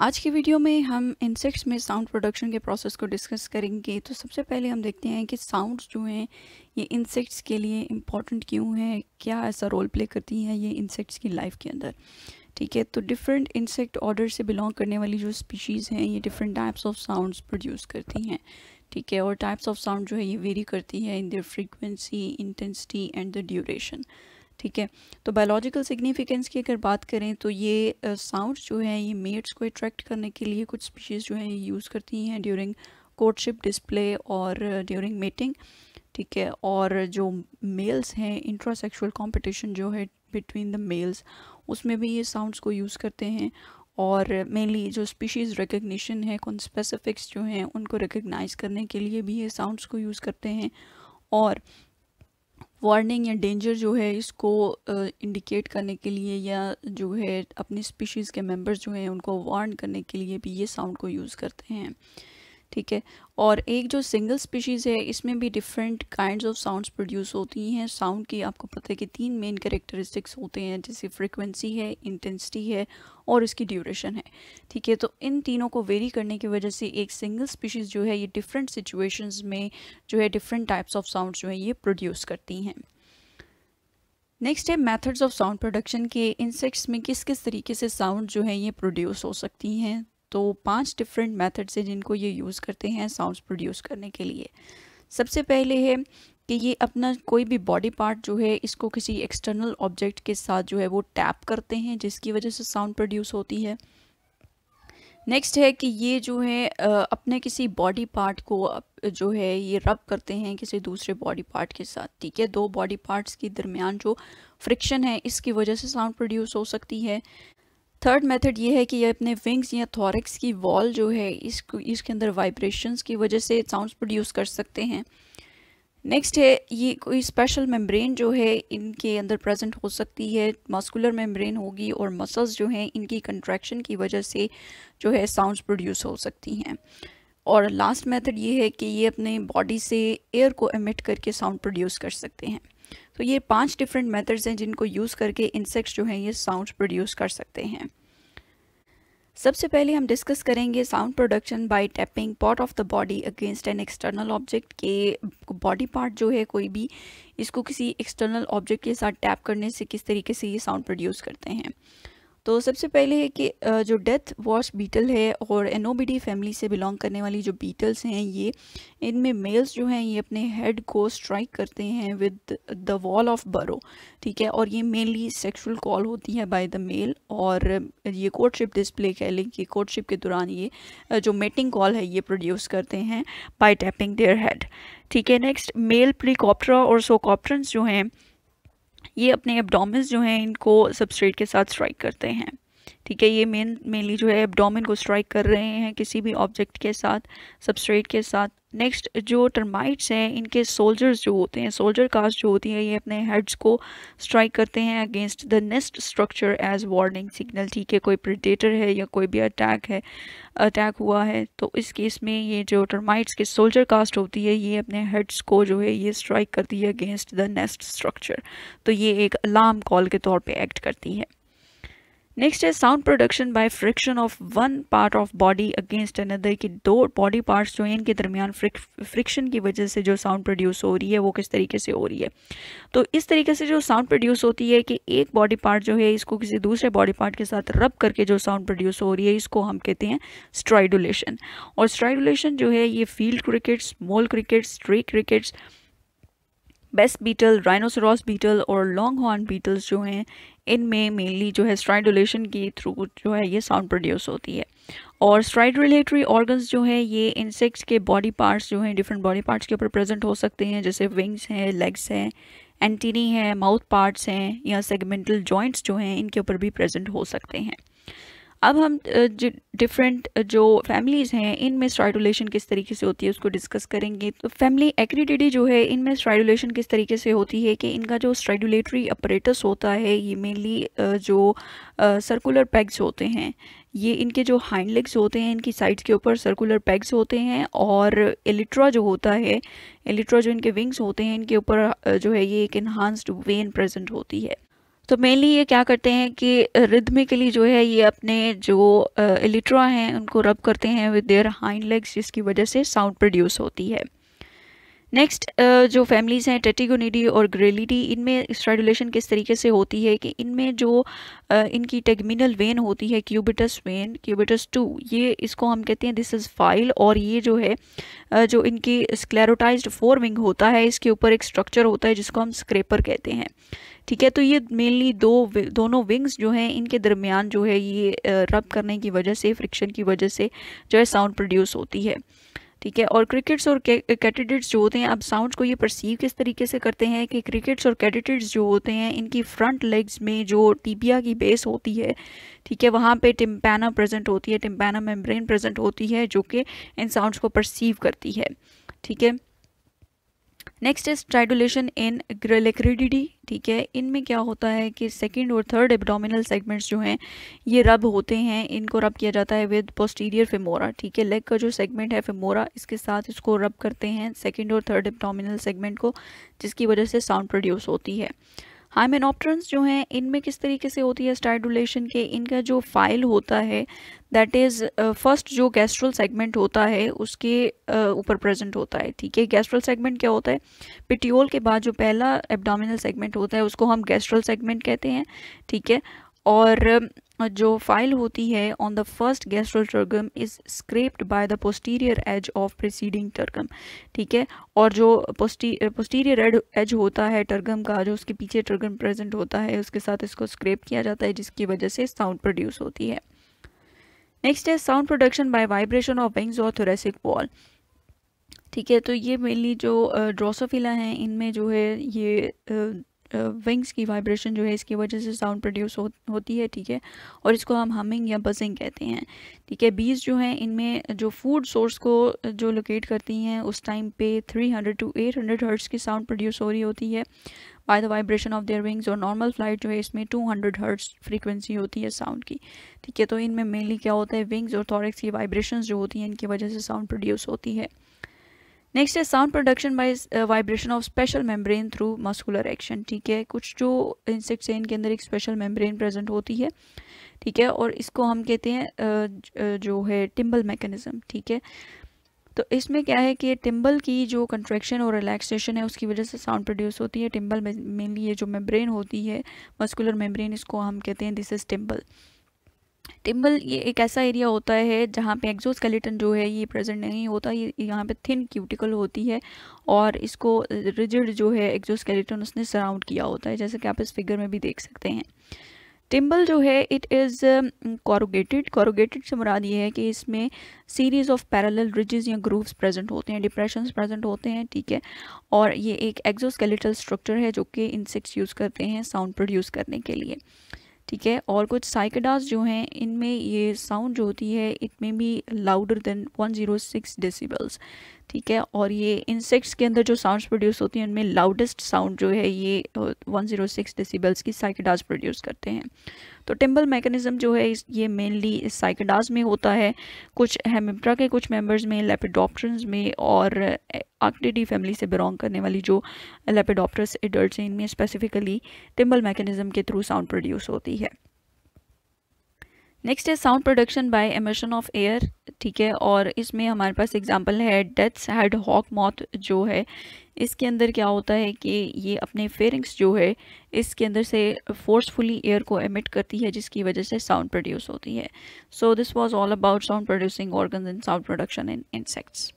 आज की वीडियो में हम इंसेक्ट्स में साउंड प्रोडक्शन के प्रोसेस को डिस्कस करेंगे तो सबसे पहले हम देखते हैं कि साउंड्स जो हैं ये इंसेक्ट्स के लिए इम्पॉर्टेंट क्यों हैं क्या ऐसा रोल प्ले करती हैं ये इंसेक्ट्स की लाइफ के अंदर ठीक है तो डिफरेंट इंसेक्ट ऑर्डर से बिलोंग करने वाली जो स्पीशीज़ हैं ये different types of sound produce करती हैं ठीक है और टाइप्स ऑफ साउंड जो है ये वेरी करती है in their frequency intensity and the duration ठीक है तो बायोलॉजिकल सिग्निफिकेंस की अगर बात करें तो ये साउंड uh, जो हैं ये मेट्स को अट्रैक्ट करने के लिए कुछ स्पीशीज़ जो हैं ये यूज़ करती हैं ड्यूरिंग कोर्टशिप डिस्प्ले और ड्यूरिंग मेटिंग ठीक है और जो मेल्स हैं इंट्रासेक्सुअल कंपटीशन जो है बिटवीन द मेल्स उसमें भी ये साउंड्स को यूज़ करते हैं और मेनली जो स्पीशीज़ रिकग्निशन है कौन स्पेसिफिक्स जो हैं उनको रिकग्नाइज करने के लिए भी ये साउंड्स को यूज़ करते हैं और वार्निंग या डेंजर जो है इसको इंडिकेट करने के लिए या जो है अपनी स्पीशीज़ के मेंबर्स जो हैं उनको वार्न करने के लिए भी ये साउंड को यूज़ करते हैं ठीक है और एक जो सिंगल स्पीशीज़ है इसमें भी different kind of sounds produce होती हैं साउंड की आपको पता है कि तीन मेन करेक्टरिस्टिक्स होते हैं जैसे फ्रिक्वेंसी है इंटेंसिटी है और इसकी ड्यूरेशन है ठीक है तो इन तीनों को वेरी करने की वजह से एक सिंगल स्पीशीज़ जो है ये डिफरेंट सिचुएशंस में जो है डिफरेंट टाइप्स ऑफ साउंड्स जो है ये प्रोड्यूस करती हैं नेक्स्ट है मेथड्स ऑफ साउंड प्रोडक्शन के इंसेक्ट्स में किस किस तरीके से साउंड जो है ये प्रोड्यूस हो सकती हैं तो पांच डिफरेंट मेथड्स हैं जिनको ये यूज़ करते हैं साउंड्स प्रोड्यूस करने के लिए सबसे पहले है कि ये अपना कोई भी बॉडी पार्ट जो है इसको किसी एक्सटर्नल ऑब्जेक्ट के साथ जो है वो टैप करते हैं जिसकी वजह से साउंड प्रोड्यूस होती है नेक्स्ट है कि ये जो है अपने किसी बॉडी पार्ट को जो है ये रब करते हैं किसी दूसरे बॉडी पार्ट के साथ ठीक है दो बॉडी पार्ट्स के दरमियान जो फ्रिक्शन है इसकी वजह से साउंड प्रोड्यूस हो सकती है थर्ड मेथड ये है कि ये अपने विंग्स या थॉरिक्स की वॉल जो है इसको इसके अंदर वाइब्रेशंस की वजह से साउंड्स प्रोड्यूस कर सकते हैं नेक्स्ट है ये कोई स्पेशल मेम्ब्रेन जो है इनके अंदर प्रेजेंट हो सकती है मस्कुलर मेम्ब्रेन होगी और मसल्स जो हैं इनकी कंट्रैक्शन की वजह से जो है साउंड्स प्रोड्यूस हो सकती हैं और लास्ट मेथड ये है कि ये अपने बॉडी से एयर को एमिट करके साउंड प्रोड्यूस कर सकते हैं तो ये पांच डिफरेंट मेथड्स हैं जिनको यूज़ करके इंसेक्ट्स जो हैं ये साउंड प्रोड्यूस कर सकते हैं सबसे पहले हम डिस्कस करेंगे sound production by tapping part of the body against an external object के बॉडी पार्ट जो है कोई भी इसको किसी एक्सटर्नल ऑब्जेक्ट के साथ टैप करने से किस तरीके से ये साउंड प्रोड्यूस करते हैं तो सबसे पहले है कि जो डेथ वॉच बीटल है और एनओबीडी फैमिली से बिलोंग करने वाली जो बीटल्स हैं ये इनमें मेल्स जो हैं ये अपने हेड को स्ट्राइक करते हैं विद द वॉल ऑफ बरो ठीक है और ये मेनली सेक्सुअल कॉल होती है बाय द मेल और ये कोर्टशिप डिस्प्ले कह लें कि कोर्टशिप के दौरान ये जो मेटिंग कॉल है ये प्रोड्यूस करते हैं बाई टैपिंग देयर हेड ठीक है नेक्स्ट मेल प्रिकॉप्टरा और सोकॉप्टर जो हैं ये अपने एबडोमिस जो हैं इनको सबस्ट्रेट के साथ स्ट्राइक करते हैं ठीक है ये मेन मेनली जो है एबडोमिन को स्ट्राइक कर रहे हैं किसी भी ऑब्जेक्ट के साथ सबस्ट्रेट के साथ नेक्स्ट जो टर्माइट्स हैं इनके सोल्जर्स जो होते हैं सोल्जर कास्ट जो तो होती है ये अपने हेड्स को स्ट्राइक करते हैं against the nest structure as warning signal ठीक है कोई प्रिडेटर है या कोई भी अटैक है अटैक हुआ है तो इस केस में ये जो टर्माइट्स के सोल्जर कास्ट होती है ये अपने हेड्स को जो है ये स्ट्राइक करती है अगेंस्ट द नेस्ट स्ट्रक्चर तो ये एक अलार्म कॉल के तौर पर एक्ट करती है नेक्स्ट है sound production by friction of one part of body against another की दो बॉडी पार्ट्स जो हैं इनके दरमियान फ्रिक्शन की वजह से जो साउंड प्रोड्यूस हो रही है वो किस तरीके से हो रही है तो इस तरीके से जो साउंड प्रोड्यूस होती है कि एक बॉडी पार्ट जो है इसको किसी दूसरे बॉडी पार्ट के साथ रब करके जो साउंड प्रोड्यूस हो रही है इसको हम कहते हैं स्ट्राइडुलेशन और स्ट्राइडुलेशन जो है ये field crickets mole crickets tree crickets bess beetle rhinoceros beetle और लॉन्ग हॉर्न बीटल्स जो हैं इनमें मेनली जो है स्ट्राइडोलेशन के थ्रू जो है ये साउंड प्रोड्यूस होती है और स्ट्राइड रिलेटरी ऑर्गन्स जो है ये इंसेक्ट्स के बॉडी पार्ट्स जो हैं डिफरेंट बॉडी पार्ट्स के ऊपर प्रेजेंट हो सकते हैं जैसे विंग्स हैं लेग्स हैं एंटीनी हैं माउथ पार्ट्स हैं या सेगमेंटल जॉइंट्स जो हैं इनके ऊपर भी प्रेजेंट हो सकते हैं अब हम जो डिफरेंट जो फैमिलीज़ हैं इनमें स्ट्राइडुलेशन किस तरीके से होती है उसको डिस्कस करेंगे तो फैमिली एक्रीडिटी जो है इनमें स्ट्राइडुलेशन किस तरीके से होती है कि इनका जो स्ट्राइडुलेटरी अपरेटस होता है ये मेनली जो सर्कुलर पैग्स होते हैं ये इनके जो हाइंड लेग्स होते हैं इनकी साइड्स के ऊपर सर्कुलर पैग्स होते हैं और एलिट्रा जो होता है एलिट्रा जो इनके विंग्स होते हैं इनके ऊपर जो है ये एक इन्हांस्ड वेन प्रेजेंट होती है तो मेनली ये क्या करते हैं कि रिदमिकली जो है ये अपने जो इलिट्रा हैं उनको रब करते हैं विद देयर हाइंड लेग्स जिसकी वजह से साउंड प्रोड्यूस होती है नेक्स्ट uh, जो फैमिलीज़ हैं टेटिगोनिडी और ग्रेलिडी इनमें स्ट्राइडुलेशन किस तरीके से होती है कि इनमें जो uh, इनकी टेगमिनल वेन होती है क्यूबिटस वेन क्यूबिटस टू ये इसको हम कहते हैं दिस इज़ फाइल और ये जो है uh, जो इनकी स्क्लेरोटाइज फोर विंग होता है इसके ऊपर एक स्ट्रक्चर होता है जिसको हम स्क्रेपर कहते हैं ठीक है तो ये मेनली दो दोनों विंग्स जो हैं इनके दरमियान जो है ये रब करने की वजह से फ्रिक्शन की वजह से जो है साउंड प्रोड्यूस होती है ठीक है और क्रिकेट्स और कैटेडिट्स जो होते हैं अब साउंड को ये परसीव किस तरीके से करते हैं कि क्रिकेट्स और कैटेडिट्स जो होते हैं इनकी फ्रंट लेग्स में जो टीबिया की बेस होती है ठीक है वहाँ पे टिम्पैना प्रेजेंट होती है टिम्पैना मेम्ब्रेन प्रेजेंट होती है जो कि इन साउंड्स को परसीव करती है ठीक है नेक्स्ट इज ट्राइडोलेशन इन ग्रेलेक्रिडिडी ठीक है इनमें क्या होता है कि सेकेंड और थर्ड एब्डोमिनल सेगमेंट्स जो हैं ये रब होते हैं इनको रब किया जाता है विद पोस्टीरियर फेमोरा ठीक है लेग का जो सेगमेंट है फेमोरा इसके साथ इसको रब करते हैं सेकेंड और थर्ड एब्डोमिनल सेगमेंट को जिसकी वजह से साउंड प्रोड्यूस होती है हाइमेनोप्टरन्स जो हैं इनमें किस तरीके से होती है स्टाइडुलेशन के इनका जो फाइल होता है दैट इज़ फर्स्ट जो गैस्ट्रल सेगमेंट होता है उसके ऊपर uh, प्रेजेंट होता है ठीक है गैस्ट्रल सेगमेंट क्या होता है पिटियोल के बाद जो पहला एबडामिनल सेगमेंट होता है उसको हम गैस्ट्रल सेगमेंट कहते हैं ठीक है और uh, जो फाइल होती है on the first gastral tergum is scraped by the posterior edge of preceding tergum ठीक है और जो पोस्टी पोस्टीरियर एज होता है टर्गम का जो उसके पीछे टर्गम प्रेजेंट होता है उसके साथ इसको स्क्रेप किया जाता है जिसकी वजह से साउंड प्रोड्यूस होती है नेक्स्ट है sound production by vibration of wings और थोरेसिक वॉल ठीक है तो ये मेनली जो ड्रोसोफिला हैं इनमें जो है ये विंग्स की वाइब्रेशन जो है इसकी वजह से साउंड प्रोड्यूस हो, होती है ठीक है और इसको हम हमिंग या बजिंग कहते हैं ठीक है बीज जो है इनमें जो फूड सोर्स को जो लोकेट करती हैं उस टाइम पे 300 टू 800 हर्ट्स की साउंड प्रोड्यूस हो रही होती है by the vibration of their wings और नॉर्मल फ्लाइट जो है इसमें 200 हर्ट्स फ्रीकवेंसी होती है साउंड की ठीक है तो इनमें मेनली क्या होता है विंग्स और थॉरिक्स की वाइब्रेशन जो होती हैं इनकी वजह से साउंड प्रोड्यूस होती है नेक्स्ट है sound production by vibration of special membrane through muscular action ठीक है कुछ जो इंसेक्ट्स हैं इनके अंदर एक स्पेशल मेम्ब्रेन प्रेजेंट होती है ठीक है और इसको हम कहते हैं uh, uh, जो है टिम्बल मैकेनिज़्म ठीक है तो इसमें क्या है कि टिम्बल की जो कंट्रैक्शन और रिलैक्सेशन है उसकी वजह से साउंड प्रोड्यूस होती है टिम्बल मेनली ये जो मेम्ब्रेन होती है मस्कुलर मेम्ब्रेन इसको हम कहते हैं दिस इज़ टिम्बल टिम्बल ये एक ऐसा एरिया होता है जहाँ पे एक्जोस्केलेटन जो है ये प्रेजेंट नहीं होता ये यहाँ पे थिन क्यूटिकल होती है और इसको रिजिड जो है एक्जोस्केलेटन उसने सराउंड किया होता है जैसे कि आप इस फिगर में भी देख सकते हैं टिम्बल जो है इट इज़ कॉरोगेटेड कॉरोगेटेड से मुराद ये है कि इसमें सीरीज़ ऑफ पैरेलल रिजेज या ग्रूव्स प्रेजेंट होते हैं डिप्रेशन प्रेजेंट होते हैं ठीक है और ये एक एक्जोस्केलेटल स्ट्रक्चर है जो कि इंसेक्ट्स यूज़ करते हैं साउंड प्रोड्यूस करने के लिए ठीक है और कुछ साइकडास जो हैं इनमें ये साउंड जो होती है इट में भी लाउडर देन 106 डेसीबल्स ठीक है और ये इंसेक्ट्स के अंदर जो साउंड्स प्रोड्यूस होती हैं उनमें लाउडेस्ट साउंड जो है ये 106 uh, डेसीबल्स की साइकडास प्रोड्यूस करते हैं तो टिम्बल मैकेनिज्म जो है ये मेनली साइकडाज में होता है कुछ हेमिप्रा के कुछ मेंबर्स में लेपिडोप्टर्स में और आर्कडेडी फैमिली से बिलोंग करने वाली जो लेपिडोप्टर्स एडल्ट हैं इनमें स्पेसिफिकली टिम्बल मैकेनिज्म के थ्रू साउंड प्रोड्यूस होती है नेक्स्ट है sound production by emission of air ठीक है और इसमें हमारे पास एग्जांपल है डेथ्स हेड हॉक मॉथ जो है इसके अंदर क्या होता है कि ये अपने फेरिंग्स जो है इसके अंदर से फोर्सफुली एयर को एमिट करती है जिसकी वजह से साउंड प्रोड्यूस होती है so this was all about sound producing organ in sound production in insects